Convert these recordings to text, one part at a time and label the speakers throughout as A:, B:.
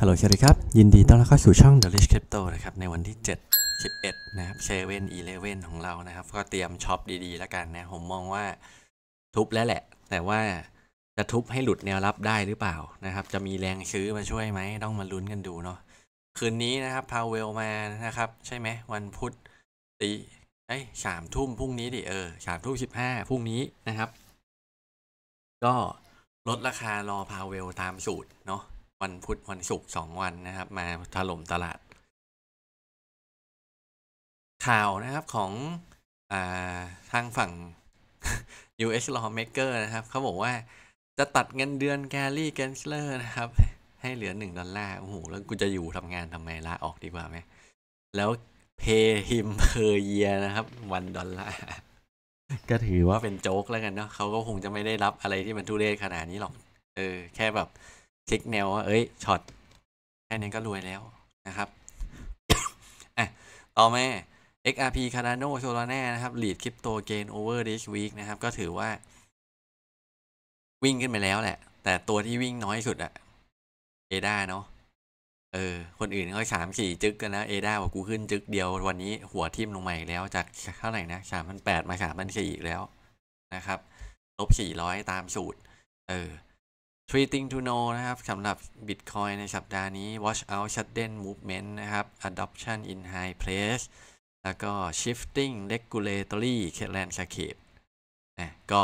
A: ฮัลโหลสวัสดีครับ ยินดีต้อนรับเข้าสู่ช่อง The Rich Crypto นะครับ ในวันที่ 7 11 นะครับเ11อเลเว่นของเรานะครับ ก็เตรียมช็อปดีๆแล้วกันนะ ผมมองว่าทุบแล้วแหละ แต่ว่าจะทุบให้หลุดแนวรับได้หรือเปล่านะครับ จะมีแรงซื้อมาช่วยไหม ต้องมาลุ้นกันดูเนาะ คืนนี้นะครับ พาวเวลมานะครับ ใช่ไหม วันพุธตีไอ้สามทุ่มพรุ่งนี้ดิ เออสามทุ่มสิบห้าพรุ่งนี้นะครับ ก็ลดราคารอพาวเวลตามสูตรเนาะวันพุธวันศุกร์สองวันนะครับ มาถล่มตลาด ข่าวนะครับของอทางฝั่ง US lawmaker นะครับ เขาบอกว่า จะตัดเงินเดือนแกรี่เกนสเลอร์นะครับ ให้เหลือหนึ่งดอลลาร์ โอ้โห แล้วกูจะอยู่ทำงานทำไมลาออกดีกว่าไหม แล้วเพ y h i ิมเพ y e a เยียนะครับวันดอลลาร์ ก็ถือว่าเป็นโจ๊กแล้วกันเนาะเขาก็คงจะไม่ได้รับอะไรที่มันทุเรศขนาดนี้หรอก เออ แค่แบบคลิกแนวว่าเอ้ยช็อต แค่นี้ก็รวยแล้วนะครับ อ่ะต่อมา XRP Cardano Solana นะ ครับ Lead Crypto Gain Over this week นะครับ ก็ถือว่า วิ่งขึ้นไปแล้ว แหละ แต่ตัวที่วิ่งน้อยสุดอะเอดาเนาะเออ คน อื่นเขาสามสี่จึกกันนะเอดาบอกกูขึ้น จึกเดียว วันนี้หัวทิ่มลงมาอีกแล้ว จากเท่าไหร่นะสามพันแปดมาสามพันสี่แล้วนะครับลบสี่ร้อยตามสูตร เออ3 thing to know นะครับสำหรับ Bitcoin ในสัปดาห์นี้ watch out sudden movement นะครับ adoption in high place แล้วก็ shifting regulatory landscape นก็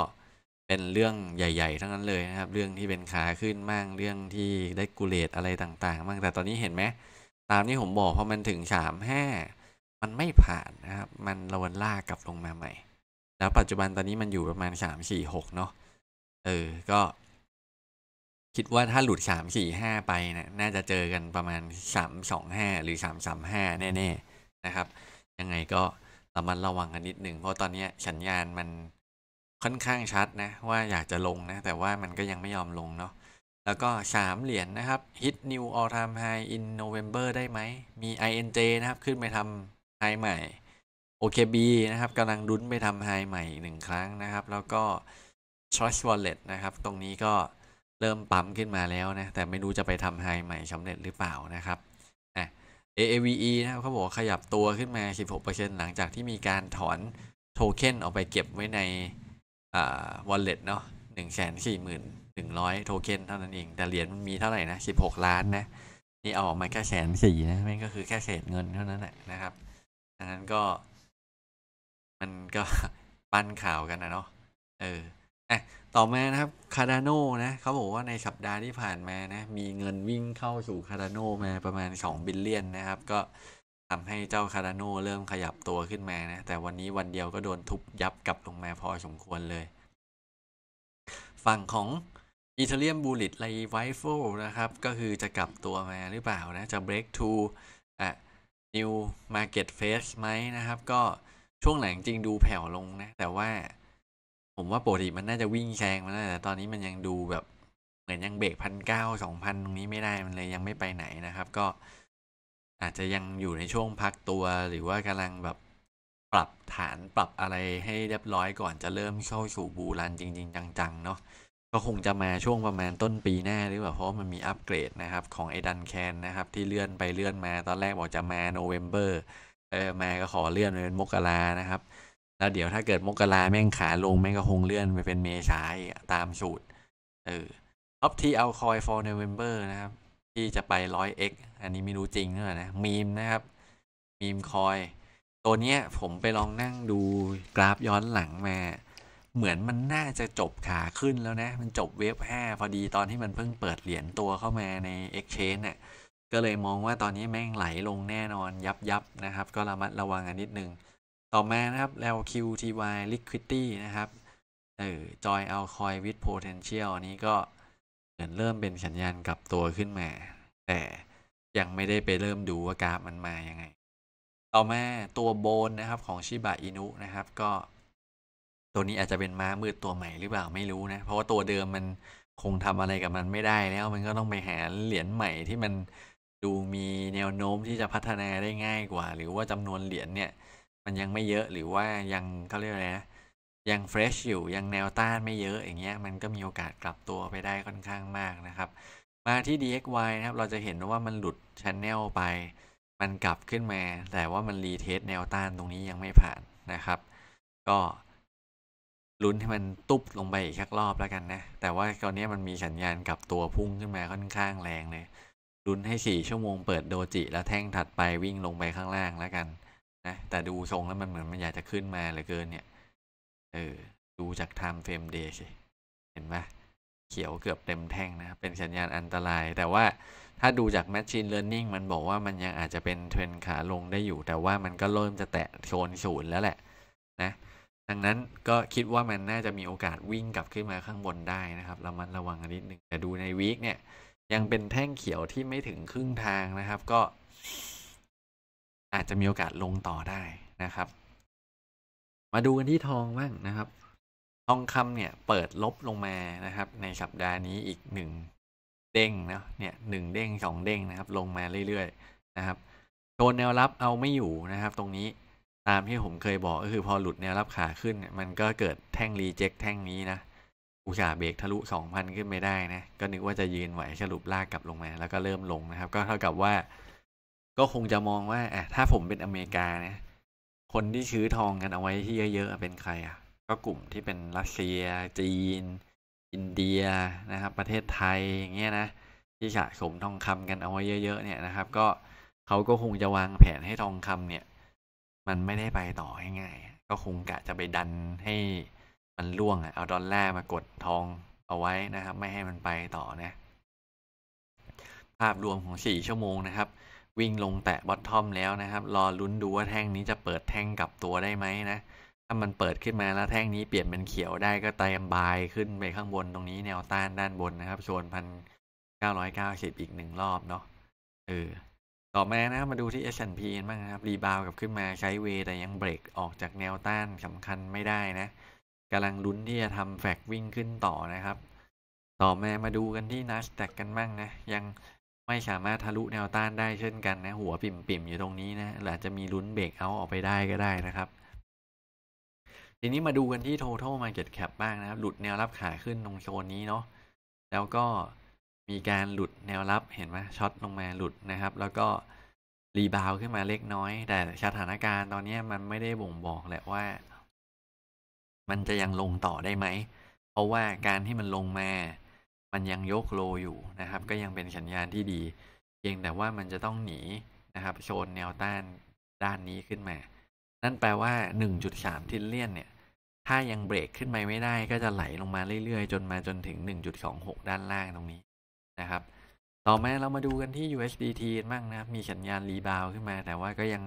A: เป็นเรื่องใหญ่ ๆ ทั้งนั้นเลยนะครับ เรื่องที่เป็นขาขึ้นมากเรื่องที่ regulate อะไรต่างๆบ้างแต่ตอนนี้เห็นไหมตามที่ผมบอกพอมันถึง35มันไม่ผ่านนะครับ มันระวนลากกลับลงมาใหม่ แล้วปัจจุบันตอนนี้มันอยู่ประมาณ3 4 6เนาะเออก็คิดว่าถ้าหลุดสามสี่ห้าไปนะน่าจะเจอกันประมาณสามสองห้าหรือสามสามห้าแน่ๆนะครับยังไงก็ระมัดระวังกันนิดหนึ่ง เพราะตอนนี้สัญญาณมันค่อนข้างชัดนะ ว่าอยากจะลงนะ แต่ว่ามันก็ยังไม่ยอมลงเนาะแล้วก็ 3 เหรียญนนะครับ hit new all time high in November ได้ไหมมี INJ นะครับ ขึ้นไปทำ high ใหม่ OKB นะครับกำลังดุ้นไปทำ high ใหม่อีกหนึ่งครั้งนะครับ แล้วก็ Trust Wallet นะครับ ตรงนี้ก็เริ่มปั๊มขึ้นมาแล้วนะ แต่ไม่รู้จะไปทำไฮใหม่สำเร็จหรือเปล่านะครับะ AAVE นะเขาบอกขยับตัวขึ้นมา 16%หลังจากที่มีการถอนโทเค็นออกไปเก็บไว้ในวอลเล็ตเนาะหนึ่งแสนสี่หมื่นหนึ่งร้อยโทเค็นเท่านั้นเองแต่เหรียญมันมีเท่าไหร่นะ 16 ล้านนะ นี่เอาออกมาแค่แสนสี่นะมันก็คือแค่เศษเงินเท่านั้นแหละนะครับดังนั้นก็ มันก็ปั้นข่าวกันนะเนาะเอออ่ะต่อมานะครับคาร์ดานโนนะ เขาบอกว่าในสัปดาห์ที่ผ่านมานะ มีเงินวิ่งเข้าสู่คาร์ดานโนมาประมาณ2บิลเลียนนะครับ ก็ทำให้เจ้าคาร์ดานโนเริ่มขยับตัวขึ้นมานะ แต่วันนี้วันเดียวก็โดนทุบยับกลับลงมาพอสมควรเลย ฝั่งของอิตาเลียนบูลิตไลไวโฟนะครับ ก็คือจะกลับตัวมาหรือเปล่านะ จะ break to อ่ะ new market face ไหมนะครับ ก็ช่วงหลังจริงดูแผ่วลงนะ แต่ว่าผมว่าปกติมันน่าจะวิ่งแซงมันแต่ตอนนี้มันยังดูแบบเหมือนยังเบรกพันเก้าสองพันตรงนี้ไม่ได้มันเลยยังไม่ไปไหนนะครับ ก็อาจจะยังอยู่ในช่วงพักตัวหรือว่ากำลังแบบปรับฐานปรับอะไรให้เรียบร้อยก่อนจะเริ่มเข้าสู่บูรันจริง ๆ จังๆ เนาะก็คงจะมาช่วงประมาณต้นปีหน้า หรือเปล่า เพราะมันมีอัปเกรดนะครับ ของไอ้ดันแคนนะครับ ที่เลื่อนไปเลื่อนมา ตอนแรกบอกจะมาโนเวมเบอร์เออมาก็ขอเลื่อนเป็นมกรานะครับแล้วเดี๋ยวถ้าเกิดมกราแม่งขาลงแม่งก็คงเลื่อนไปเป็นเมษาตามสูตรเออ็อปทีเอาคอยฟอร์เนเวมเบอร์นะครับ ที่จะไปร้อยเอ็กอันนี้ไม่รู้จริงหรือเปล่านะมีมนะครับ มีมคอยตัวเนี้ยผมไปลองนั่งดูกราฟย้อนหลังมา เหมือนมันน่าจะจบขาขึ้นแล้วนะ มันจบเวฟาพอดีตอนที่มันเพิ่งเปิดเหรียญตัวเข้ามาใน Exchange น่ยก็เลยมองว่าตอนนี้แม่งไหลลงแน่นอนยับยับนะครับ ก็ระมัดระวังกันนิดนึงต่อมานะครับ LQTY Liquidity นะครับเออ Joy Alcoin with Potential นนี้ก็ เหมือน เริ่มเป็นสัญญาณกลับตัวขึ้นมา แต่ยังไม่ได้ไปเริ่มดูว่ากราฟ มันมา ยัง ไง ต่อ มาตัว โบน นะ ครับ ของชิบะอินุนะครับก็ ตัวนี้อาจจะเป็นม้ามืดตัวใหม่ หรือเปล่าไม่รู้นะเพราะว่าตัวเดิมมันคงทำอะไรกับมันไม่ได้ แล้วมันก็ต้องไปหาเหรียญใหม่ ที่มันดูมีแนวโน้มที่จะพัฒนาได้ง่ายกว่า หรือว่าจำนวนเหรียญเนี่ยมันยังไม่เยอะหรือว่ายังเขาเรียกอะไรนะยังเฟรชอยู่ ยังแนวต้านไม่เยอะอย่างเงี้ยมันก็มีโอกาสกลับตัวไปได้ค่อนข้างมากนะครับ มาที่ DXY นะครับเราจะเห็นว่ามันหลุดชันแนลไป มันกลับขึ้นมา แต่ว่ามันรีเทสแนวต้านตรงนี้ยังไม่ผ่านนะครับ ก็ลุ้นให้มันตุบลงไปอีกสักรอบแล้วกันนะแต่ว่าตอนนี้มันมีสัญญาณกลับตัวพุ่งขึ้นมาค่อนข้างแรงเลยลุ้นให้4ชั่วโมงเปิดโดจิ แล้วแท่งถัดไปวิ่งลงไปข้างล่างแล้วกันนะแต่ดูทรงแล้วมันเหมือนมันอยากจะขึ้นมาเหลือเกินเนี่ย เออดูจากไทม์เฟรมเดย์สิเห็นไหมเขียวเกือบเต็มแท่งนะ เป็นสัญญาณอันตราย แต่ว่าถ้าดูจากแมชชีนเลอร์นิ่งมันบอกว่ามันยังอาจจะเป็นเทรนขาลงได้อยู่ แต่ว่ามันก็เริ่มจะแตะโซนศูนย์แล้วแหละนะ ดังนั้นก็คิดว่ามันน่าจะมีโอกาสวิ่งกลับขึ้นมาข้างบนได้นะครับเรามันระวังนิดนึงแต่ดูในวีคเนี่ยยังเป็นแท่งเขียวที่ไม่ถึงครึ่งทางนะครับ ก็อาจจะมีโอกาสลงต่อได้นะครับ มาดูกันที่ทองบ้างนะครับ ทองคำเนี่ยเปิดลบลงมานะครับในสัปดาห์นี้อีกหนึ่งเด้งนะเนี่ยหนึ่งเด้งสองเด้งนะครับลงมาเรื่อยๆ นะครับโดนแนวรับเอาไม่อยู่นะครับ ตรงนี้ตามที่ผมเคยบอกก็คือ พอหลุดแนวรับขาขึ้นมันก็เกิดแท่งรีเจ็คแท่งนี้นะอุตสาห์เบรกทะลุสองพันขึ้นไม่ได้นะ ก็นึกว่าจะยืนไหวสรุปลากกลับลงมา แล้วก็เริ่มลงนะครับ ก็เท่ากับว่าก็คงจะมองว่าอ่ะถ้าผมเป็นอเมริกานะคนที่ซื้อทองกันเอาไว้ที่เยอะๆเป็นใครอ่ะ ก็กลุ่มที่เป็นรัสเซีย จีน อินเดีย นะครับ ประเทศไทย อย่างเงี้ยนะ ที่สะสมทองคำกันเอาไว้เยอะ ๆ เนี่ยนะครับ ก็เขาก็คงจะวางแผนให้ทองคำเนี่ย มันไม่ได้ไปต่อง่ายๆ ก็คงกะจะไปดันให้มันล่วงอเอาดอลลาร์มากดทองเอาไว้นะครับ ไม่ให้มันไปต่อนะภาพรวมของสี่ชั่วโมงนะครับวิ่งลงแตะบอททอมแล้วนะครับ รอลุ้นดูว่าแท่งนี้จะเปิดแท่งกลับตัวได้ไหมนะ ถ้ามันเปิดขึ้นมาแล้วแท่งนี้เปลี่ยนเป็นเขียวได้ก็เตรียมบายขึ้นไปข้างบนตรงนี้แนวต้านด้านบนนะครับชวนพันเก้าร้อยเก้าสิบอีกหนึ่งรอบเนาะเออต่อมานะมาดูที่ S&P บ้างนะครับ รีบาวกับขึ้นมาใช้เว แต่ยังเบรกออกจากแนวต้านสำคัญไม่ได้นะกำลังลุ้นที่จะทำแฟกวิ่งขึ้นต่อนะครับต่อมามาดูกันที่ NASDAQ กันบ้างนะยังไม่สามารถทะลุแนวต้านได้เช่นกัน นะหัวปิ่มปิ่มอยู่ตรงนี้นะหรือจะมีลุ้นเบรกเอาออกไปได้ก็ได้นะครับ ทีนี้มาดูกันที่ total market cap บ้างนะครับ หลุดแนวรับขาขึ้นตรงโซนนี้เนาะแล้วก็มีการหลุดแนวรับ เห็นไหมช็อตลงมาหลุดนะครับ แล้วก็รีบาวขึ้นมาเล็กน้อย แต่สถานการณ์ตอนนี้มันไม่ได้บ่งบอกแหละว่า มันจะยังลงต่อได้ไหมเพราะว่าการที่มันลงมามันยังยกโลอยู่นะครับ ก็ยังเป็นสัญญาณ ที่ดีเพียงแต่ว่ามันจะต้องหนีนะครับ โชนแนวต้านด้านนี้ขึ้นมา นั่นแปลว่า 1.3ทิลเลียนเนี่ย ถ้ายังเบรกขึ้นไปไม่ได้ก็จะไหลลงมาเรื่อยๆ จนมาจนถึง 1.26 ด้านล่างตรงนี้นะครับ ต่อมาเรามาดูกันที่ USDT บ้างนะครับมีสัญญาณ รีบาวขึ้นมา แต่ว่าก็ยัง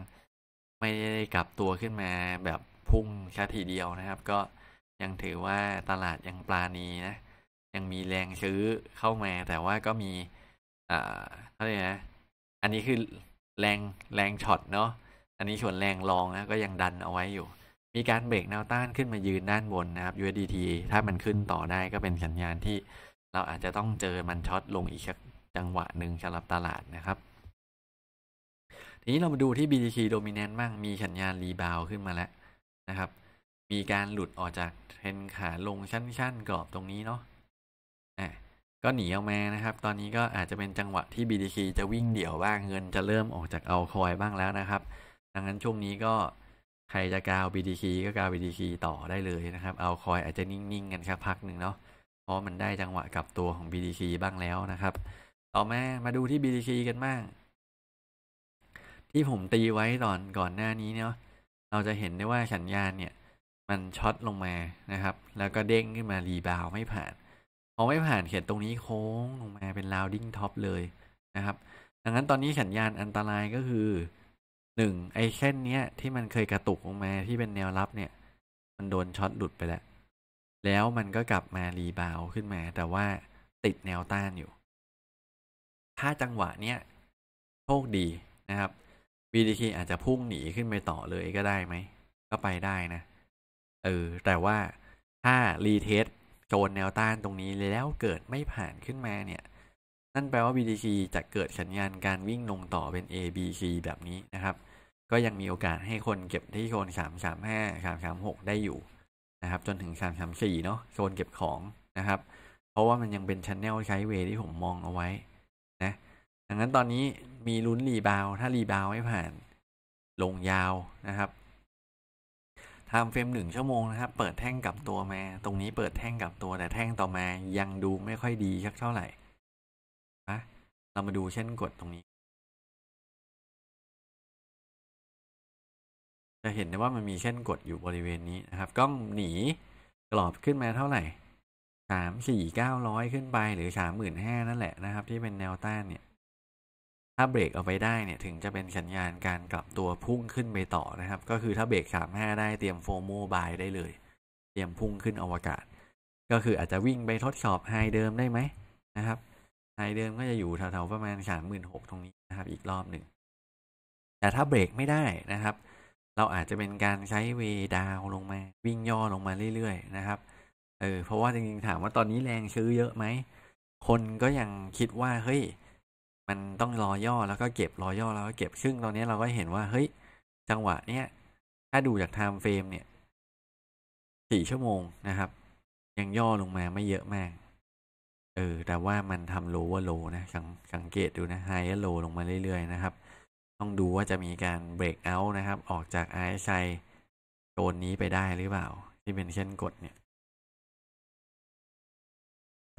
A: ไม่ได้กลับตัวขึ้นมาแบบพุ่งชาทีเดียวนะครับ ก็ยังถือว่าตลาดยังปลานีนะยังมีแรงซื้อเข้ามาแต่ว่าก็มีอ่าเข่าไหรนะอันนี้คือแรงแรงช็อตเนาะ อันนี้ส่วนแรงรองนะก็ยังดันเอาไว้อยู่ มีการเบรกแนวต้านขึ้นมายืนด้านบนนะครับ USDT ถ้ามันขึ้นต่อได้ก็เป็นสัญญาณที่เราอาจจะต้องเจอมันช็อตลงอีกจังหวะหนึ่งสำหรับตลาดนะครับ ทีนี้เรามาดูที่ BTC Dominant บ้าง มีสัญญาณรีบาวขึ้นมาแล้วนะครับ มีการหลุดออกจากเทรนขาลงชั้นๆกรอบตรงนี้เนาะก็หนีออกมานะครับ ตอนนี้ก็อาจจะเป็นจังหวะที่ BDK จะวิ่งเดี่ยวบ้างเงินจะเริ่มออกจากเอาคอยบ้างแล้วนะครับ ดังนั้นช่วงนี้ก็ใครจะกาว BDK ก็กาว BDK ต่อได้เลยนะครับเอาคอยอาจจะนิ่งๆกันครับพักหนึ่งเนาะเพราะมันได้จังหวะกับตัวของ BDK บ้างแล้วนะครับ ต่อมามาดูที่ BDK กันบ้าง ที่ผมตีไว้ตอนก่อนหน้านี้เนาะ เราจะเห็นได้ว่าสัญญาณเนี่ย มันช็อตลงมานะครับ แล้วก็เด้งขึ้นมารีบาวไม่ผ่านพอไม่ผ่านเขียนตรงนี้โค้งลงมาเป็นราวดิ้งท็อปเลยนะครับดังนั้นตอนนี้สัญญาณอันตรายก็คือหนึ่งไอเส้นเนี้ย ที่มันเคยกระตุกลงมาที่เป็นแนวรับเนี่ย มันโดนช็อตหลุดไปแล้ว แล้วมันก็กลับมารีบาวขึ้นมา แต่ว่าติดแนวต้านอยู่ ถ้าจังหวะเนี้ยโชคดีนะครับ BDK อาจจะพุ่งหนีขึ้นไปต่อเลยก็ได้ไหมก็ไปได้นะเออแต่ว่าถ้ารีเทสโจนแนวต้านตรงนี้แล้วเกิดไม่ผ่านขึ้นมาเนี่ย นั่นแปลว่า BTC จะเกิดสัญญาณการวิ่งลงต่อเป็น ABC แบบนี้นะครับ ก็ยังมีโอกาสให้คนเก็บที่โซน 335 336 ได้อยู่ นะครับ จนถึง 334เนาะโซนเก็บของนะครับ เพราะว่ามันยังเป็นชันแนลซด์เวที่ผมมองเอาไว้ นะดังนั้นตอนนี้มีลุ้นรีบาว ถ้ารีบาวไม่ผ่านลงยาวนะครับทำเฟรมหนึ่งชั่วโมงนะครับเปิดแท่งกับตัวมา ตรงนี้เปิดแท่งกับตัว แต่แท่งต่อมายังดูไม่ค่อยดีสักเท่าไหร่นะ
B: เรามาดูเช่นกดตรงนี้
A: จะเห็นได้ว่ามันมีเช่นกดอยู่บริเวณนี้นะครับกล้องหนีกรอบขึ้นมาเท่าไหร่สามสี่เก้าร้อยขึ้นไปหรือสามหมื่นห้านั่นแหละนะครับ ที่เป็นแนวต้านเนี่ยถ้าเบรกเอาไว้ได้เนี่ย ถึงจะเป็นสัญญาณการกลับตัวพุ่งขึ้นไปต่อนะครับก็คือถ้าเบรกสามห้าได้เตรียมโฟโมบายได้เลย เตรียมพุ่งขึ้นอวกาศ ก็คืออาจจะวิ่งไปทดสอบไฮเดิมได้ไหมนะครับไฮเดิมก็จะอยู่แถวๆประมาณสามมหื่นหกตรงนี้นะครับอีกรอบหนึ่งแต่ถ้าเบรกไม่ได้นะครับ เราอาจจะเป็นการใช้เวดาวลงมา วิ่งย่อลงมาเรื่อยๆนะครับ เออเพราะว่าจริงๆถามว่าตอนนี้แรงซื้อเยอะไหมคนก็ยังคิดว่าเฮ้ยมันต้องรอย่อแล้วก็เก็บ รอย่อ แล้วก็เก็บ ซึ่งตอนนี้เราก็เห็นว่าเฮ้ย จังหวะเนี้ย ถ้าดูจากไทม์เฟรมเนี่ยสี่ชั่วโมงนะครับ ยังย่อลงมาไม่เยอะมาก เออ แต่ว่ามันทำโลว่าโลนะสังสังเกตดูนะไฮและโล ลงมาเรื่อยๆนะครับ ต้องดูว่าจะมีการเบรกเอาท์นะครับ ออกจากไอซ์ไซโซนนี้ไปได้หรือเปล่า ที่เป็นเช่นกดเนี่ย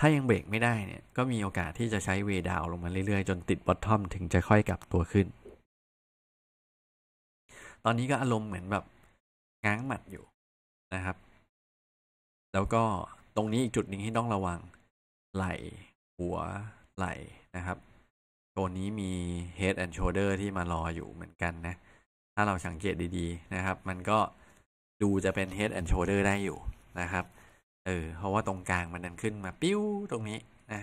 A: ถ้ายังเบรกไม่ได้เนี่ยก็มีโอกาสที่จะใช้เวดาว
B: ลงมาเรื่อยๆ จนติดบอททอมถึงจะค่อยกลับตัวขึ้น
A: ตอนนี้ก็อารมณ์เหมือนแบบง้างหมัดอยู่นะครับ แล้วก็ตรงนี้อีกจุดหนึ่งที่ต้องระวังไหล่หัวไหล่นะครับตัวนี้มี head and shoulder ที่มารออยู่เหมือนกันนะ ถ้าเราสังเกตดีๆนะครับ มันก็ดูจะเป็น head and shoulder ได้อยู่นะครับเออเพราะว่าตรงกลางมันดันขึ้นมาปิ้วตรงนี้นะ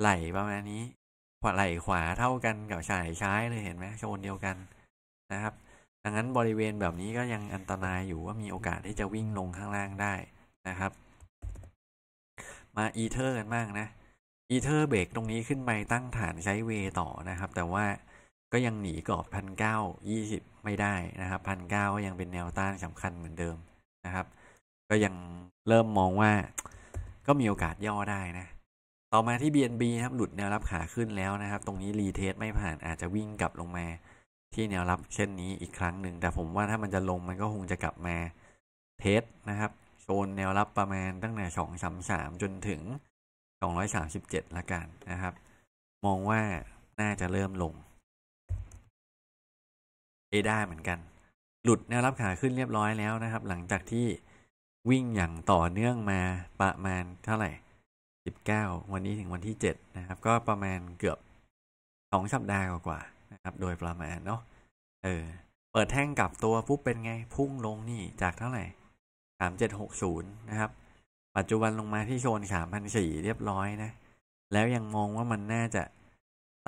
A: ไหลประมาณนี้ ขวาไหลขวาเท่ากันกับชายซ้ายเลยเห็นไหมโซนเดียวกันนะครับ ดังนั้นบริเวณแบบนี้ก็ยังอันตรายอยู่ว่ามีโอกาสที่จะวิ่งลงข้างล่างได้นะครับ มาอีเทอร์ กันบ้างนะอีเทอร์เบรกตรงนี้ขึ้นไปตั้งฐานใช้เวต่อนะครับ แต่ว่าก็ยังหนีกรอบพันเก้ายี่สิบไม่ได้นะครับพันเก้าก็ยังเป็นแนวต้านสำคัญเหมือนเดิมนะครับก็ยังเริ่มมองว่าก็มีโอกาสย่อได้นะ ต่อมาที่ BNB ครับ หลุดแนวรับขาขึ้นแล้วนะครับ ตรงนี้รีเทสไม่ผ่านอาจจะวิ่งกลับลงมาที่แนวรับเช่นนี้อีกครั้งหนึ่ง แต่ผมว่าถ้ามันจะลงมันก็คงจะกลับมาเทสนะครับโซนแนวรับประมาณตั้งแต่สองสามสามจนถึงสองร้อยสามสิบเจ็ดละกันนะครับ มองว่าน่าจะเริ่มลงเอด้เหมือนกัน หลุดแนวรับขาขึ้นเรียบร้อยแล้วนะครับ หลังจากที่วิ่งอย่างต่อเนื่องมาประมาณเท่าไหร่ 19 วันนี้ถึงวันที่ 7 นะครับ ก็ประมาณเกือบ 2 สัปดาห์กว่าๆนะครับ โดยประมาณเนาะ เออ เปิดแท่งกลับตัวปุ๊บเป็นไง พุ่งลงนี่จากเท่าไหร่ 3760 นะครับ ปัจจุบันลงมาที่โซน3,004เรียบร้อยนะ แล้วยังมองว่ามันน่าจะ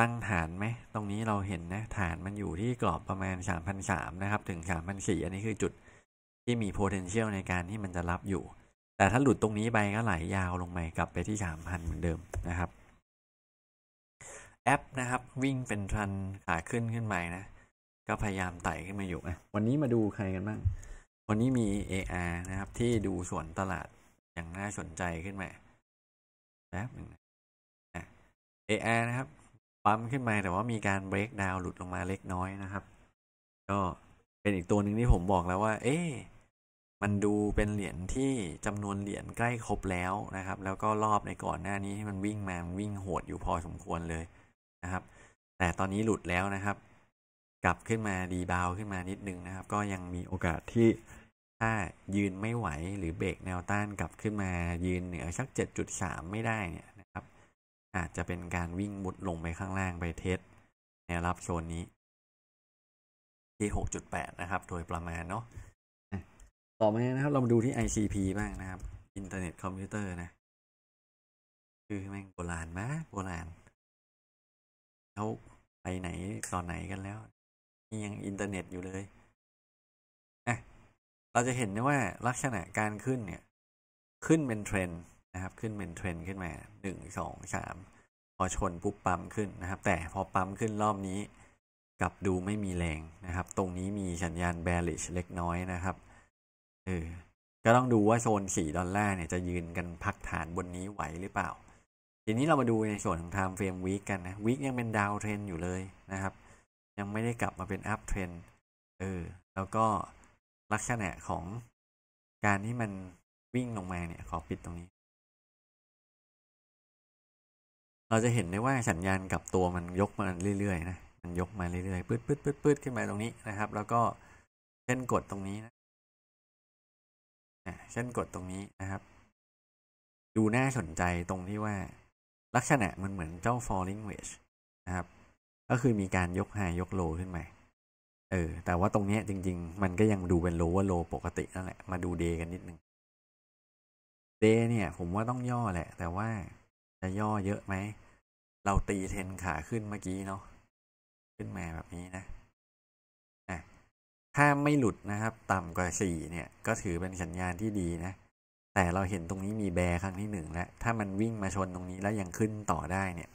A: ตั้งฐานไหม ตรงนี้เราเห็นนะ ฐานมันอยู่ที่กรอบประมาณ3,003นะครับ ถึง3,004อันนี้คือจุดที่มี potential ในการที่มันจะรับอยู่ แต่ถ้าหลุดตรงนี้ไปก็ไหลยาวลงไปกลับไปที่สามพันเหมือนเดิมนะครับ แอปนะครับ วิ่งเป็นทันขาขึ้นขึ้นไปนะ ก็พยายามไต่ขึ้นมาอยู่ะวันนี้มาดูใครกันบ้าง วันนี้มี AR นะครับ ที่ดูส่วนตลาดอย่างน่าสนใจขึ้นมาแป๊บหนึ่งนะ AR นะครับปั๊มขึ้นมา แต่ว่ามีการเบรกดาวหลุดลงมาเล็กน้อยนะครับ ก็เป็นอีกตัวหนึ่งที่ผมบอกแล้วว่า เอ๊มันดูเป็นเหรียญที่จำนวนเหรียญใกล้ครบแล้วนะครับ แล้วก็รอบในก่อนหน้านี้ที่มันวิ่งมาวิ่งโหดอยู่พอสมควรเลยนะครับ แต่ตอนนี้หลุดแล้วนะครับ กลับขึ้นมาดีบาวขึ้นมานิดนึงนะครับ ก็ยังมีโอกาสที่ถ้ายืนไม่ไหวหรือเบรกแนวต้านกลับขึ้นมายืนเหนือสัก7.3ไม่ได้เนี่ยนะครับ อาจจะเป็นการวิ่งมุดลงไปข้างล่างไปเทสแนวรับโซนนี้ ที่ 6.8 นะครับ โดยประมาณเนาะต่อมานะครับ เรามาดูที่ ICP บ้างนะครับ อินเทอร์เน็ตคอมพิวเตอร์นะ คือแม่งโบราณมากโบราณ
B: เขาไปไหน ตอนไหนกันแล้วนี่ยังอินเทอร์เน็ตอยู่เลย
A: อ่ะเราจะเห็นได้ว่าลักษณะการขึ้นเนี่ย ขึ้นเป็นเทรนนะครับ ขึ้นเป็นเทรนขึ้นมาหนึ่งสองสามพอชนปุ๊บปั๊มขึ้นนะครับ แต่พอปั๊มขึ้นรอบนี้ กลับดูไม่มีแรงนะครับ ตรงนี้มีสัญญาณ bearish เล็กน้อยนะครับเออก็ต้องดูว่าโซน 4 ดอลลาร์เนี่ยจะยืนกันพักฐานบนนี้ไหวหรือเปล่า ทีนี้เรามาดูในส่วนของ time frame week กันนะ week ยังเป็นดาวเทรนอยู่เลยนะครับ ยังไม่ได้กลับมาเป็น up trend เออ แล้วก็ลักษณะของการที่มันวิ่งลงมาเนี่ย ขอปิดตรงนี้ เราจะเห็นได้ว่าสัญญาณกับตัวมันยกมาเรื่อยๆนะ มันยกมาเรื่อยๆปื๊ดๆๆขึ้นมาตรงนี้นะครับ แล้วก็เส้นกดตรงนี้นะ่าเช่นกดตรงนี้นะครับ ดูน่าสนใจตรงที่ว่าลักษณะมันเหมือนเจ้า falling wedge นะครับ ก็คือมีการยกไฮยกโลขึ้นมาเออแต่ว่าตรงนี้จริง ๆ มันก็ยังดูเป็น lower low ปกตินั่นแหละ มาดูเดกันนิดนึงเดเนี่ย ผมว่าต้องย่อแหละ แต่ว่าจะย่อเยอะไหม เราตีเทนขาขึ้นเมื่อกี้เนาะขึ้นมาแบบนี้นะถ้าไม่หลุดนะครับต่ำกว่า 4 เนี่ยก็ถือเป็นสัญญาณที่ดีนะ แต่เราเห็นตรงนี้มีแบร์ครั้งที่1แล้วถ้ามันวิ่งมาชนตรงนี้แล้วยังขึ้นต่อได้เนี่ย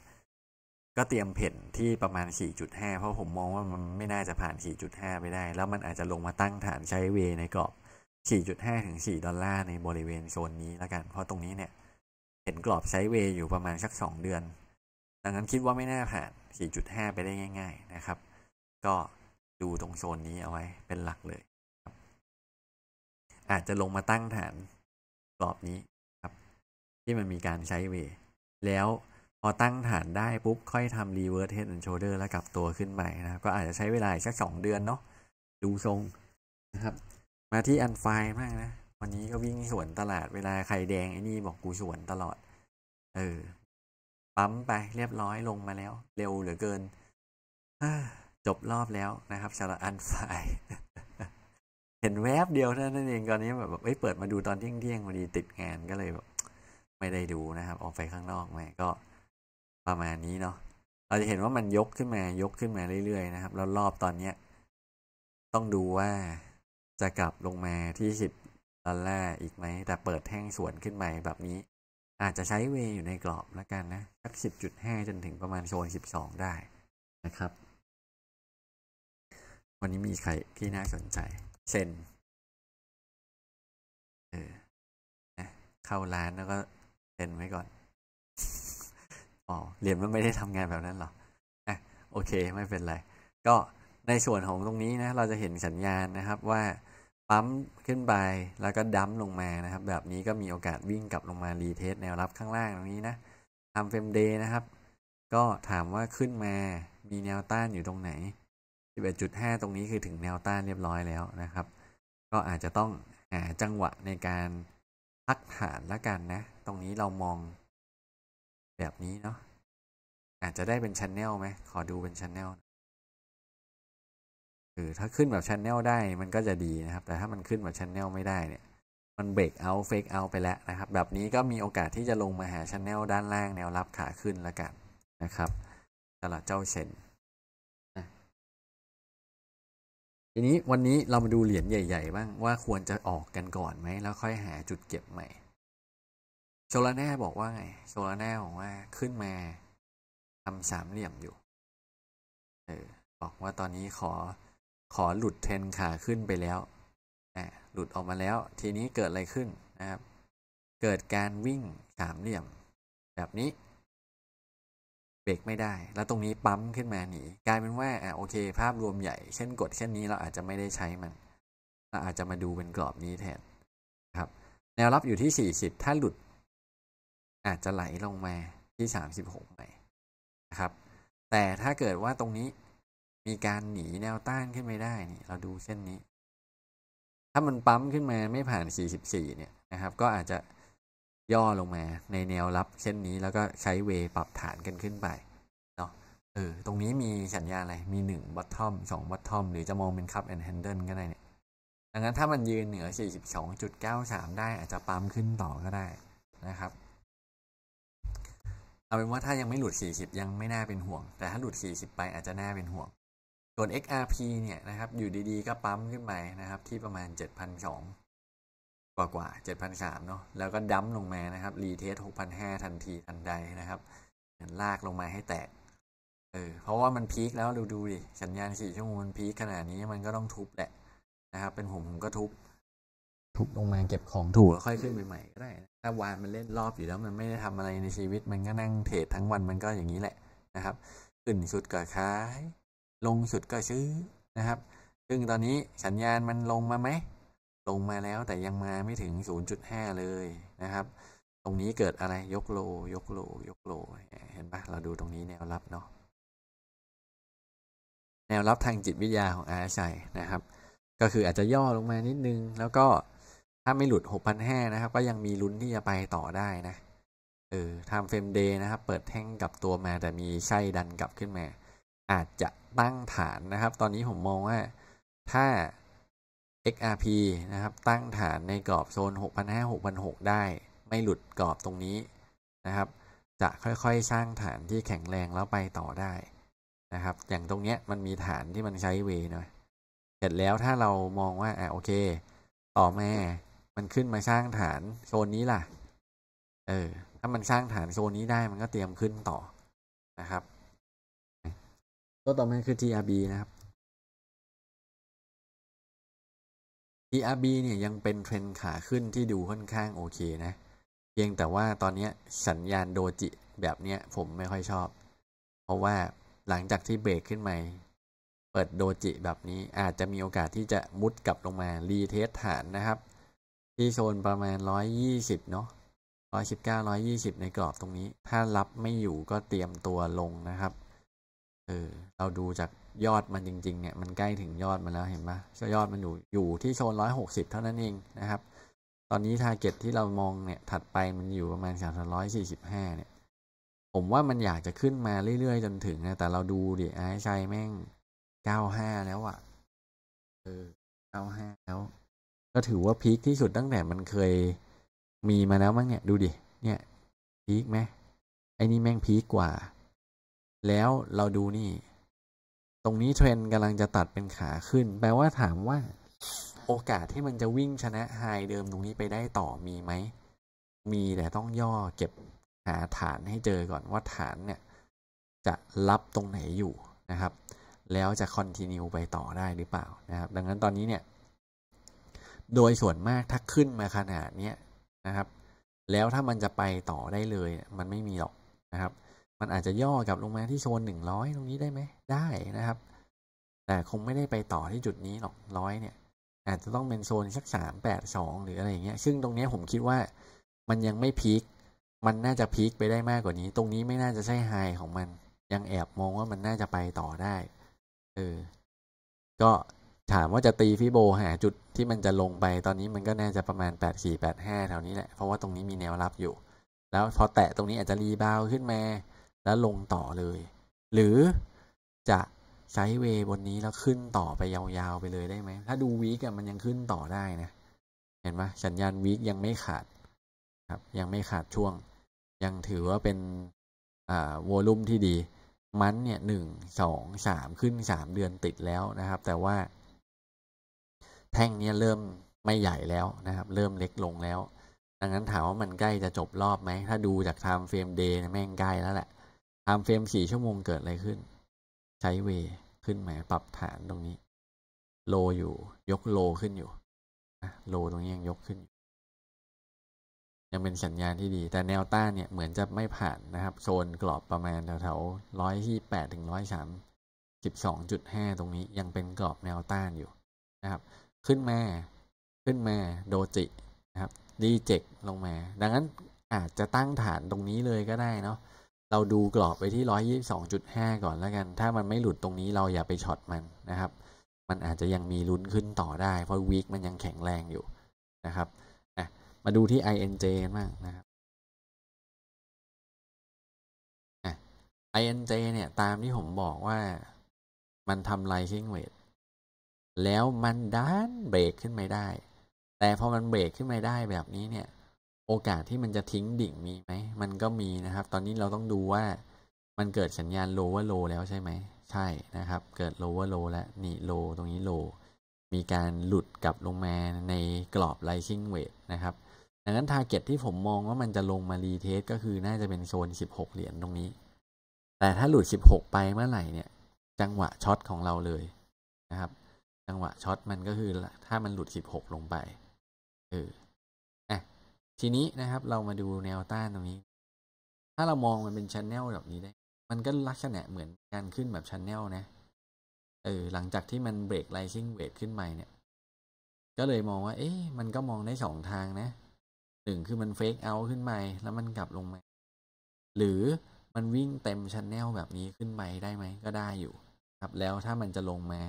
A: ก็เตรียมเพ่นที่ประมาณ 4.5 เพราะผมมองว่ามันไม่น่าจะผ่าน 4.5 ไปได้ แล้วมันอาจจะลงมาตั้งฐานใช้เวในกรอบ 4.5ถึง4ดอลลาร์ในบริเวณโซนนี้แล้วกัน เพราะตรงนี้เนี่ย เห็นกรอบใช้เวอยู่ประมาณสัก2เดือน ดังนั้นคิดว่าไม่น่าผ่าน4.5ไปได้ง่าย ๆนะครับ ก็ดูตรงโซนนี้เอาไว้ เป็นหลักเลย อาจจะลงมาตั้งฐานกรอบนี้ครับ ที่มันมีการใช้เว แล้วพอตั้งฐานได้ปุ๊บ ค่อยทำรีเวิร์สเฮดแอนด์โชเดอร์แล้วกลับตัวขึ้นไปนะ ก็อาจจะใช้เวลาสักสองเดือนเนาะ ดูทรง นะครับ มาที่อันไฟมากนะ วันนี้ก็วิ่งสวนตลาดเวลาใครแดงไอ้นี่บอกกูสวนตลอด เออ ปั๊มไปเรียบร้อยลงมาแล้ว เร็วเหลือเกินจบรอบแล้วนะครับชาละอันไฟเห็นแวบเดียวเท่านั้นเอง ตอนนี้แบบเอ้ย เปิดมาดูตอนเที่ยงๆวันนีพอดีติดงานก็เลยแบบ ไม่ได้ดูนะครับ ออกไปข้างนอกม่ก็ ประมาณนี้เนาะ เราจะเห็นว่ามันยกขึ้นมา ยกขึ้นมาเรื่อยๆ นะครับ แล้วรอบตอนเนี้ยต้องดูว่าจะกลับลงมาที่สิบดอลลาร์อีกไหม แต่เปิดแท่งสวนขึ้นไปแบบนี้ อาจจะใช้เวอยู่ในกรอบแล้วกันนะสักสิบจุดห้าจนถึงประมาณโซนสิบสองได้นะครับวันนี้มีใครที่น่าสนใจ
B: เซนเออเข้าร้าน
A: แล้วก็เซนไว้ก่อนอ๋อเรียนมันไม่ได้ทำงานแบบนั้นหรออ่ะโอเคไม่เป็นไร ก็ในส่วนของตรงนี้นะเราจะเห็นสัญญาณนะครับว่า ปั๊มขึ้นไป แล้วก็ดั้มลงมานะครับ แบบนี้ก็มีโอกาสวิ่งกลับลงมารีเทสแนวรับข้างล่างตรงนี้นะทำเฟรมเดย์นะครับ ก็ถามว่าขึ้นมามีแนวต้านอยู่ตรงไหน11.5 ตรงนี้คือถึงแนวต้านเรียบร้อยแล้วนะครับ ก็อาจจะต้องหาจังหวะในการพักฐานละกันนะ ตรงนี้เรามอง แบบนี้เนาะ อาจจะได้เป็นชั้นแนลไหม ขอดูเป็นชั้นแนลคือถ้าขึ้นแบบชั้นแนลได้มันก็จะดีนะครับ แต่ถ้ามันขึ้นแบบชั้นแนลไม่ได้เนี่ย มันเบรกเอาเฟกเอาไปแล้วนะครับ แบบนี้ก็มีโอกาสที่จะลงมาหาชั้นแนลด้านล่างแนวรับขาขึ้นละกันนะครับ ตลาดเจ้าเชนทีนี้วันนี้เรามาดูเหรียญใหญ่ๆบ้างว่าควรจะออกกันก่อนไหม แล้ว ค่อยหาจุดเก็บใหม่โซลาแน่ บอกว่าไง โซลาแน่บอกว่าขึ้นมาทำสามเหลี่ยมอยู่เออบอกว่าตอนนี้ขอขอหลุดเทนขา ขึ้นไปแล้วอะหลุดออกมาแล้ว ทีนี้เกิดอะไรขึ้นนะครับ เกิดการวิ่งสามเหลี่ยม แบบนี้เบรกไม่ได้ แล้วตรงนี้ปั๊มขึ้นมาหนี กลายเป็นว่าอ่ะโอเค ภาพรวมใหญ่ เช่นกดเช่นนี้เราอาจจะไม่ได้ใช้มัน เราอาจจะมาดูเป็นกรอบนี้แทนครับ แนวรับอยู่ที่ 40 ถ้าหลุด อาจจะไหลลงมาที่ 36ใหม่นะครับ แต่ถ้าเกิดว่าตรงนี้มีการหนีแนวต้านขึ้นไม่ได้นี่เราดูเช่นนี้ ถ้ามันปั๊มขึ้นมาไม่ผ่าน 44 เนี่ยนะครับ ก็อาจจะย่อลงมาในแนวรับเช่นนี้แล้วก็ใช้เว ปรับฐานกันขึ้นไปเนาะเออตรงนี้มีสัญญาอะไร มี1 bottom 2 bottom หรือจะมองเป็น cup and handle ก็ได้เนี่ยดังนั้นถ้ามันยืนเหนือ 42.93 ได้อาจจะปั๊มขึ้นต่อก็ได้นะครับเอาเป็นว่าถ้ายังไม่หลุด 40 ยังไม่น่าเป็นห่วง แต่ถ้าหลุด 40 ไปอาจจะน่าเป็นห่วงส่วน XRP เนี่ยนะครับ อยู่ดีๆ ก็ปั๊มขึ้นไปนะครับที่ประมาณ7,200กว่ากว่าเจ็ดพันสามเนาะแล้วก็ดั้มลงมานะครับ รีเทสหกพันห้าทันที ทันใดนะครับลากลงมาให้แตกเออเพราะว่ามันพีคแล้วดูดูดิ สัญญาณสี่ชั่วโมงมันพีคขนาดนี้มันก็ต้องทุบแหละนะครับเป็นผมผมก็ทุบ ทุบลงมาเก็บของถูกแล้วค่อยขึ้นใหม่ๆก็ได้ถ้าวานมันเล่นรอบอยู่แล้วมันไม่ได้ทำอะไรในชีวิตมันก็นั่งเทรดทั้งวันมันก็อย่างนี้แหละนะครับขึ้นสุดก็ขายลงสุดก็ซื้อนะครับ ซึ่งตอนนี้สัญญาณมันลงมาไหมลงมาแล้วแต่ยังมาไม่ถึง0.5เลยนะครับ ตรงนี้เกิดอะไรยกโลยกโลยกโลเห็นปะเราดูตรงนี้แนวรับเนาะแนวรับทางจิตวิทยาของอาชัยนะครับ ก็คืออาจจะย่อลงมานิดนึง แล้วก็ถ้าไม่หลุด6,500นะครับก็ยังมีลุ้นที่จะไปต่อได้นะ เออทำเฟรมเดย์นะครับ เปิดแท่งกับตัวมาแต่มีไส้ดันกลับขึ้นมา อาจจะตั้งฐานนะครับ ตอนนี้ผมมองว่าถ้า XRP นะครับ ตั้งฐานในกรอบโซน 6,500-6,600 ได้ ไม่หลุดกรอบตรงนี้นะครับ จะค่อยๆสร้างฐานที่แข็งแรงแล้วไปต่อได้ นะครับ อย่างตรงเนี้ยมันมีฐานที่มันใช้เวหน่อยเสร็จแล้วถ้าเรามองว่าอ่ะโอเค ต่อแม่มันขึ้นมาสร้างฐานโซนนี้ล่ะเออถ้ามันสร้างฐานโซนนี้ได้มันก็เตรียมขึ้นต่อนะครับ
B: ตัวต่อมาคือ TRB นะครับ
A: ERB เนี่ยยังเป็นเทรนขาขึ้นที่ดูค่อนข้างโอเคนะเพียงแต่ว่าตอนนี้สัญญาณโดจิแบบเนี้ยผมไม่ค่อยชอบ เพราะว่าหลังจากที่เบรกขึ้นมาเปิดโดจิแบบนี้อาจจะมีโอกาสที่จะมุดกลับลงมารีเทสฐานนะครับ ที่โซนประมาณ 120 เนาะ119 120 ในกรอบตรงนี้ ถ้ารับไม่อยู่ก็เตรียมตัวลงนะครับเออเราดูจากยอดมันจริง ๆ เนี่ยมันใกล้ถึงยอดมันแล้วเห็นปะชยอดมันอยู่ อยู่ที่ โซนร้อยหกสิบเท่านั้นเอง นะครับ ตอนนี้ทาร์เก็ตที่เรามองเนี่ย ถัดไปมันอยู่ประมาณสามร้อยสี่สิบห้าเนี่ย ผมว่ามันอยากจะขึ้นมาเรื่อย ๆ จนถึงนะแต่เราดูดิไอ้ชัยแม่งเก้าห้าแล้วอะ่ะเออเก้าห้าแล้วก็ถือว่าพีคที่สุดตั้งแต่มันเคยมีมาแล้วมั้งเนี่ย ดูดิเนี่ยพีคไหมไอ้นี่แม่งพีคกว่าแล้วเราดูนี่ ตรงนี้เทรนกำลังจะตัดเป็นขาขึ้น แปลว่าถามว่า โอกาสที่มันจะวิ่งชนะไฮเดิมตรงนี้ไปได้ต่อมีไหม มีแต่ต้องย่อเก็บ หา ฐานให้เจอก่อนว่าฐานเนี่ย จะรับตรงไหนอยู่นะครับ แล้วจะคอนติเนียไปต่อได้หรือเปล่านะครับ ดังนั้นตอนนี้เนี่ย โดยส่วนมากถ้าขึ้นมาขนาดเนี้ยนะครับ แล้วถ้ามันจะไปต่อได้เลย มันไม่มีหรอกนะครับมันอาจจะย่อกลับลงมาที่โซนหนึ่งร้อยตรงนี้ได้ไหม ได้นะครับ แต่คงไม่ได้ไปต่อที่จุดนี้หรอกร้อยเนี่ย อาจจะต้องเป็นโซนสักสามแปดสองหรืออะไรอย่างเงี้ย ซึ่งตรงนี้ผมคิดว่ามันยังไม่พีค มันน่าจะพีคไปได้มากกว่านี้ ตรงนี้ไม่น่าจะใช่ไฮของมัน ยังแอบมองว่ามันน่าจะไปต่อได้ เออ ก็ถามว่าจะตีฟิโบหาจุดที่มันจะลงไป ตอนนี้มันก็น่าจะประมาณแปดห้าแถวนี้แหละ เพราะว่าตรงนี้มีแนวรับอยู่ แล้วพอแตะตรงนี้อาจจะรีบาวขึ้นมาแล้วลงต่อเลย หรือจะใช้เวบนนี้แล้วขึ้นต่อไป ยาว ๆ ไปเลยได้ไหม ถ้าดูวีกมันยังขึ้นต่อได้นะ เห็นไหมสัญญาณวีกยังไม่ขาดครับ ยังไม่ขาดช่วง ยังถือว่าเป็นอ่าวอลุ่มที่ดี มันเนี่ยหนึ่งสองสามขึ้นสามเดือนติดแล้วนะครับ แต่ว่า แท่งเนี่ยเริ่มไม่ใหญ่แล้วนะครับ เริ่มเล็กลงแล้วดังนั้นถามว่ามันใกล้จะจบรอบไหม ถ้าดูจากไทม์เฟรมเดย์แม่งใกล้แล้วแหละทำเฟรมสี่ชั่วโมง เกิดอะไรขึ้น ใช้เวขึ้นไหมปรับฐานตรงนี้ โลอยู่ ยกโลขึ้นอยู่โลตรงนี้ยังยกขึ้นยังเป็นสัญญาณที่ดี แต่แนวต้านเนี่ย เหมือนจะไม่ผ่านนะครับ โซนกรอบประมาณแถวๆร้อยที่แปดถึงร้อยสามสิบสองจุดห้าตรงนี้ ยังเป็นกรอบแนวต้านอยู่นะครับ ขึ้นมา ขึ้นมา โดจินะครับดีเจกลงมา ดังนั้นอาจจะตั้งฐานตรงนี้เลยก็ได้เนาะเราดูกรอบไปที่ 122.5 ก่อนแล้วกัน ถ้ามันไม่หลุดตรงนี้เราอย่าไปช็อตมันนะครับ มันอาจจะยังมีลุ้นขึ้นต่อได้ เพราะวีคมันยังแข็งแรงอยู่นะครับะมาดูที่ INJ กันบ้างนะครับ
B: INJ เนี่ยตามที่ผม
A: บอกว่ามันทำไลซิ่งเวทแล้วมันดันเบรกขึ้นไม่ได้ แต่พอมันเบรกขึ้นไม่ได้แบบนี้เนี่ยโอกาสที่มันจะทิ้งดิ่งมีไหม มันก็มีนะครับ ตอนนี้เราต้องดูว่ามันเกิดสัญญาณ lower low แล้วใช่ไหม ใช่นะครับ เกิด lower low แล้วนี่ low ตรงนี้ low มีการหลุดกลับลงมาในกรอบ rising wedge นะครับดังนั้น target ที่ผมมองว่ามันจะลงมา retest ก็คือน่าจะเป็นโซน 16 เหรียญตรงนี้ แต่ถ้าหลุด 16 ไปเมื่อไหร่เนี่ย จังหวะช็อตของเราเลยนะครับ จังหวะช็อตมันก็คือถ้ามันหลุด 16 ลงไปเออทีนี้นะครับเรามาดูแนวต้านตรงนี้ ถ้าเรามองมันเป็นชันแนลแบบนี้ได้ มันก็ลักษณะเหมือนการขึ้นแบบชันแนลนะ เออหลังจากที่มันเบรกไลซิ่งเวทขึ้นไปเนี่ย ก็เลยมองว่าเอ๊ะมันก็มองได้สองทางนะ หนึ่งคือมันเฟกเอาขึ้นไปแล้วมันกลับลงมา หรือมันวิ่งเต็มชันแนลแบบนี้ขึ้นไปได้ไหมก็ได้อยู่ ครับแล้วถ้ามันจะลงมา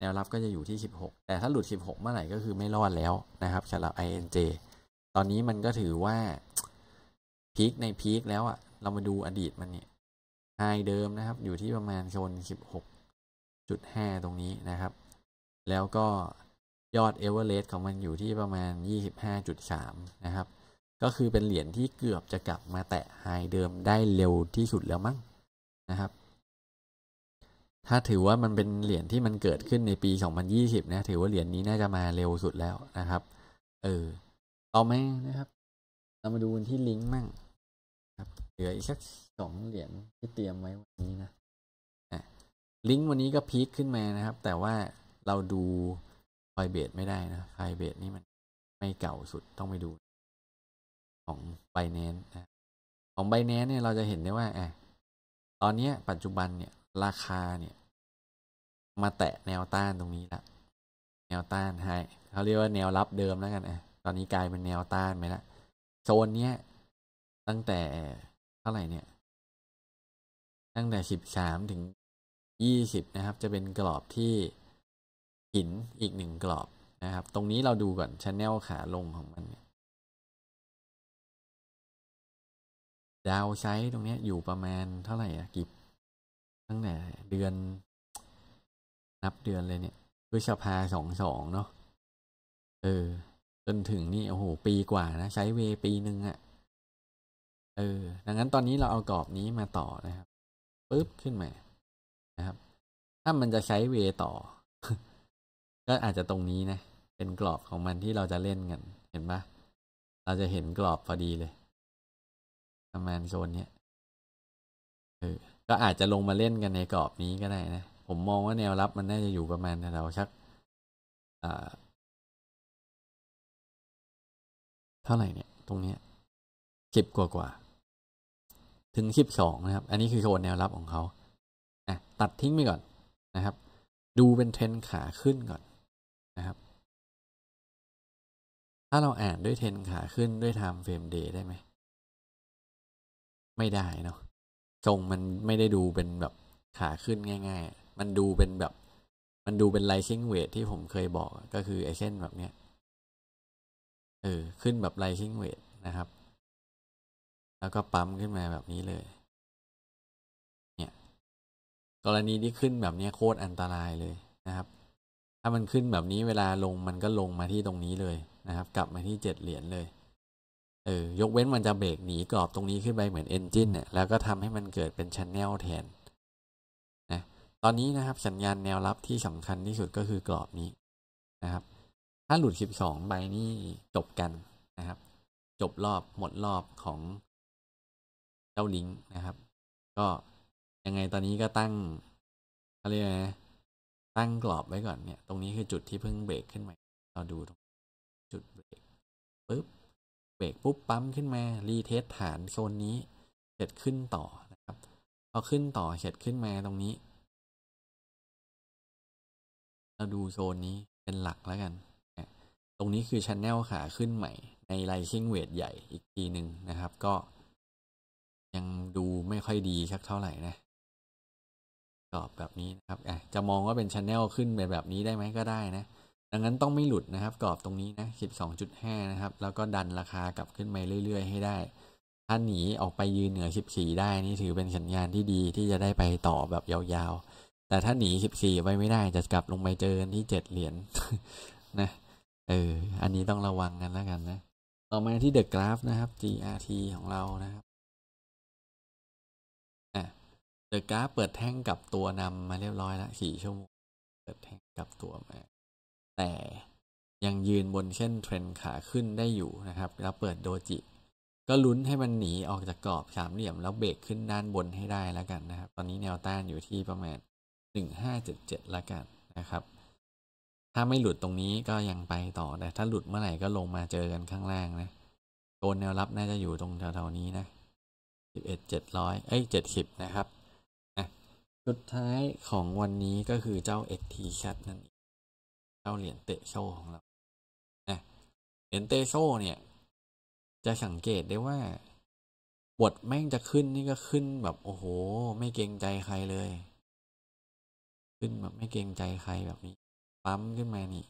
A: แนวรับก็จะอยู่ที่16แต่ถ้าหลุด16เมื่อไหร่ก็คือไม่รอดแล้วนะครับสำหรับ INJ ตอนนี้มันก็ถือว่าพีคในพีคแล้วอะ่ะ เรามาดูอดีตมันเนี่ยไฮเดิมนะครับ อยู่ที่ประมาณโซนห้าตรงนี้นะครับ แล้วก็ยอดเอเวอเรสต์ของมันอยู่ที่ประมาณยี่สิบห้าจุดสามนะครับ ก็คือเป็นเหรียญที่เกือบจะกลับมาแตะไฮเดิมได้เร็วที่สุดแล้วมั้งนะครับ ถ้าถือว่ามันเป็นเหรียญที่มันเกิดขึ้นในปีส่สิบนะ ถือว่าเหรียญนี้น่าจะมาเร็วสุดแล้วนะครับ เออต่อมานะครับ เรามาดูที่ลิงก์มั่ง ครับ เหลืออีกสักสองเหรียญที่เตรียมไว้วันนี้นะลิงก์วันนี้ก็พีคขึ้นมานะครับ แต่ว่าเราดูไฟเบทไม่ได้นะไฟเบทนี่มัน ไม่เก่าสุด ต้องไปดู ของไบแนนนะ ของไบแนนเนี่ย เราจะเห็นได้ว่าอตอนนี้ปัจจุบันเนี่ย ราคาเนี่ย มาแตะแนวต้านตรงนี้ละแนวต้านให้เขาเรียกว่าแนวรับเดิมแล้วกันอ่ะตอนนี้กลายเป็นแนวต้านไปละโซนเนี้ย ตั้งแต่เท่าไหร่เนี่ย ตั้งแต่สิบสามถึงยี่สิบนะครับ จะเป็นกรอบที่หินอีกหนึ่งกรอบนะครับ ตรงนี้เราดูก่อนชันแนลขาลงของมันเนี่ย ดาวไซต์ตรงนี้อยู่ประมาณเท่าไหร่อะกิบตั้งแต่เดือนนับเดือนเลยเนี่ยพฤษภาสองสองเนาะเออจนถึงนี่โอ้โหปีกว่า นะ ใช้เวปีหนึ่งอะ่ะเออดังนั้นตอนนี้เราเอา กรอบนี้มาต่อนะครับปุ๊บขึ้นมานะครับ ถ้ามันจะใช้เวต่อ ก็อาจจะตรงนี้นะเป็นกรอบของมันที่เราจะเล่นกัน เห็นปะเราจะเห็นกรอบพอดีเลย ประมาณโซนเนี้ยเออก็อาจจะลงมาเล่นกันในกรอบนี้ก็ได้นะผมมองว่าแนวรับ มันน่าจะอยู่ประมาณแถวชัก อ่า
B: เท่าไหร่เนี่ย ตรงเนี้ยสิ
A: บกว่ากว่า ถึงสิบสองนะครับ อันนี้คือโซนแนวรับของเขาอ่ะ ตัดทิ้งไปก่อนนะครับ ดูเป็นเทรนขาขึ้นก่อนนะครับ ถ้าเราอ่านด้วยเทรนขาขึ้นด้วยไทม์เฟรมเดย์ได้ไหม ไม่ได้เนาะทรงมันไม่ได้ดูเป็นแบบขาขึ้นง่าย ๆ มันดูเป็นแบบ มันดูเป็นไลซิ่งเวทที่ผมเคยบอกก็คือไอเส้นแบบเนี้ยเออ ขึ้นแบบไลซิงเวทนะครับ แล้วก็ปั๊มขึ้นมาแบบนี้เลยเนี่ยกรณีที่ขึ้นแบบนี้โคตรอันตรายเลยนะครับ ถ้ามันขึ้นแบบนี้เวลาลงมันก็ลงมาที่ตรงนี้เลยนะครับ กลับมาที่เจ็ดเหรียญเลยเออยกเว้นมันจะเบรกหนีกรอบ ตรงนี้ขึ้นไป เหมือนเอนจินเนี่ยแล้ว ก็ ทำให้มันเกิดเป็นชันแนลแทนนะ ตอนนี้นะครับ สัญญาณแนวรับที่สำคัญที่สุดก็คือกรอบนี้นะครับถ้าหลุด12ใบนี่จบกันนะครับ จบรอบหมดรอบของเจ้าลิงนะครับ ก็ยังไงตอนนี้ก็ตั้งเขาเรียกไงตั้งกรอบ ไว้ ก่อนเนี่ย ตรงนี้ คือ จุดที่เพิ่งเบรกขึ้นมาเราดูตรงจุดเบรกปุ๊บเบรกปุ๊บปั๊มขึ้นมารีเทสฐานโซนนี้เสร็จขึ้นต่อนะครับพอขึ้นต่อเสร็จขึ้นมาตรงนี้
B: เราดูโซนนี้เป็นหลักแล้วกัน
A: ตรงนี้คือชันแนลขาขึ้นใหม่ในไลซิ่งเวทใหญ่อีกทีหนึ่งนะครับก็ ยังดูไม่ค่อยดีสักเท่าไหร่นะกรอบแบบนี้นะครับอ่ะจะมองว่าเป็นชันแนลขึ้นไปแบบนี้ได้ไหมก็ได้นะ ดังนั้นต้องไม่หลุดนะครับกรอบตรงนี้นะ 12.5 นะครับ แล้วก็ดันราคากลับขึ้นไปเรื่อยๆให้ได้ ถ้าหนีออกไปยืนเหนือ 14 ได้นี่ถือเป็นสัญญาณที่ดีที่จะได้ไปต่อแบบยาวๆแต่ถ้าหนี14ไปไม่ได้จะกลับลงไปเจอที่7เหรียญนนะเออ อันนี้ต้องระวังกันแล้วกันนะ ต่อมาที่เดอะกราฟนะครับ GRT
B: ของเรานะครับ อ่ะกราฟ เปิดแท่งกับตั
A: วนำมาเรียบร้อยแล้วสี่ชั่วโมง เปิดแท่งกับตัว มา แต่ยังยืนบนเส้นเทรนขาขึ้นได้อยู่นะครับ แล้วเปิดโดจิ ก็ลุ้นให้ มัน หนี ออก จากกรอบสามเหลี่ยมแล้วเบรกขึ้นด้านบนให้ได้แล้วกันนะครับ ตอนนี้แนวต้านอยู่ที่ประมาณหนึ่งห้าเจ็ดเจ็ดแล้วกันนะครับถ้าไม่หลุดตรงนี้ก็ยังไปต่อแต่ถ้าหลุดเมื่อไหร่ก็ลงมาเจอกันข้างล่างนะโซนแนวรับน่าจะอยู่ตรงแถวๆนี้นะสิบเอ็ดเจ็ดร้อยเอ้ยเจ็ดสิบนะครับนะสุดท้ายของวันนี้ก็คือเจ้าท t ชัดนั่นเจ้าเหรียญเตะโชของเรานะเหรียญเตะโชเนี่ย จะสังเกตได้ว่าบทแม่งจะขึ้นนี่ก็ขึ้นแบบโอ้โห ไม่เกรงใจใครเลย ขึ้นแบบไม่เกรงใจใครแบบนี้ปั๊มขึ้นมานี่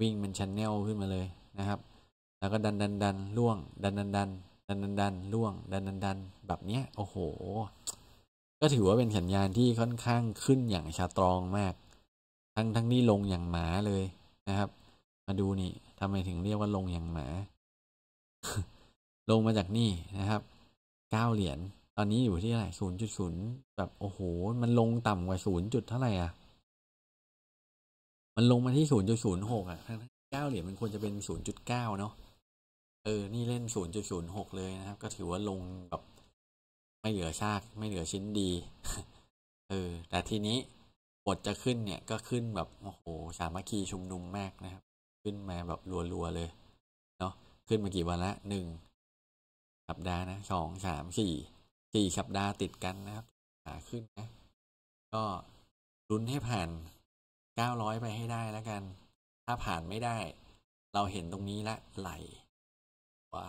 A: วิ่งเป็นชันแนลขึ้นมาเลยนะครับ แล้วก็ดันดันดันล่วง ดันดันดันดันดันดันล่วง ดันดันดันแบบเนี้ยโอ้โห ก็ถือว่าเป็นสัญญาณที่ค่อนข้างขึ้นอย่างชาตรองมาก ทั้งทั้งนี่ลงอย่างหมาเลยนะครับ มาดูนี่ทำไมถึงเรียกว่าลงอย่างหมาลงมาจากนี่นะครับเก้าเหรียญตอนนี้อยู่ที่อะไรศูนย์จุดศูนย์แบบโอ้โห มันลงต่ำกว่าศูนย์จุดเท่าไหร่อ่ะมันลงมาที่ศูนย์จุดศูนย์หกอ่ะทั้งเก้าเหรียญมันควรจะเป็นศูนย์จุดเก้าเนาะ เออ นี่เล่นศูนย์จุดศูนย์หกเลยนะครับ ก็ถือว่าลงแบบไม่เหลือซากไม่เหลือชิ้นดี เออ แต่ทีนี้บทจะขึ้นเนี่ย ก็ขึ้นแบบ โอ้โห สามัคคีชุมนุมมากนะครับ ขึ้นมาแบบรัวๆเลย เนาะ ขึ้นมากี่วันละหนึ่งสัปดาห์นะสองสาม สี่สี่สัปดาห์ติดกันนะครับขาขึ้นนะ ก็ลุ้นให้ผ่านเก้าร้อยไปให้ได้แล้วกัน ถ้าผ่านไม่ได้ เราเห็นตรงนี้ละไหลขวา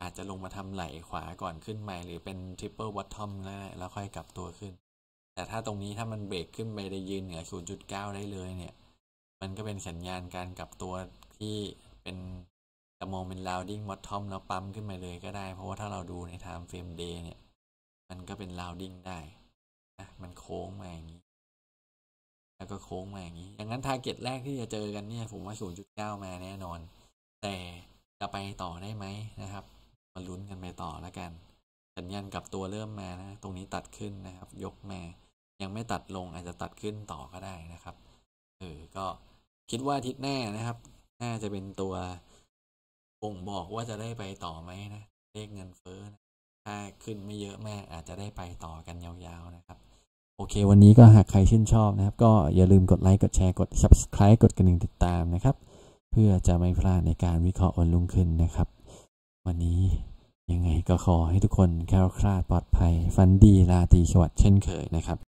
A: อาจจะลงมาทำไหลขวาก่อนขึ้นใหม่ หรือเป็นทริปเปิลวอตทอมแล้วแล้วค่อยกลับตัวขึ้น แต่ถ้าตรงนี้ถ้ามันเบรกขึ้นไปได้ยืนเหนือศูนจุดเก้าได้เลยเนี่ย มันก็เป็นสัญญาณการกลับตัวที่เป็นจะมองเป็นลาวดิ้งวอตทอมแล้วปั๊มขึ้นมาเลยก็ได้ เพราะว่าถ้าเราดูในไทม์เฟรมเดย์เนี่ย มันก็เป็นลาวดิ้งได้นะ มันโค้งมาอย่างนี้แล้วก็โค้งมาอย่างนี้ ดังนั้นทาร์เก็ตแรกที่จะเจอกันเนี่ย ผมว่า0.9มาแน่นอน แต่จะไปต่อได้ไหมนะครับ มาลุ้นกันไปต่อแล้วกันสัญญาณกับตัวเริ่มมานะ ตรงนี้ตัดขึ้นนะครับ ยกมายังไม่ตัดลง อาจจะตัดขึ้นต่อก็ได้นะครับ เออ ก็คิดว่าทิศแน่นะครับน่าจะเป็นตัวบ่งบอกว่าจะได้ไปต่อไหมนะ เลขเงินเฟ้อนะถ้าขึ้นไม่เยอะแม่อาจจะได้ไปต่อกันยาวๆนะครับโอเค วันนี้ก็หากใครชื่นชอบนะครับ ก็อย่าลืมกดไลค์กดแชร์กด subscribe กดกระดิ่งติดตามนะครับ เพื่อจะไม่พลาดในการวิเคราะห์วันลุ่งขึ้นนะครับ วันนี้ยังไงก็ขอให้ทุกคนแคล้วคลาดปลอดภัยฟันดีราตรีสวัสดิ์เช่นเคยนะครับ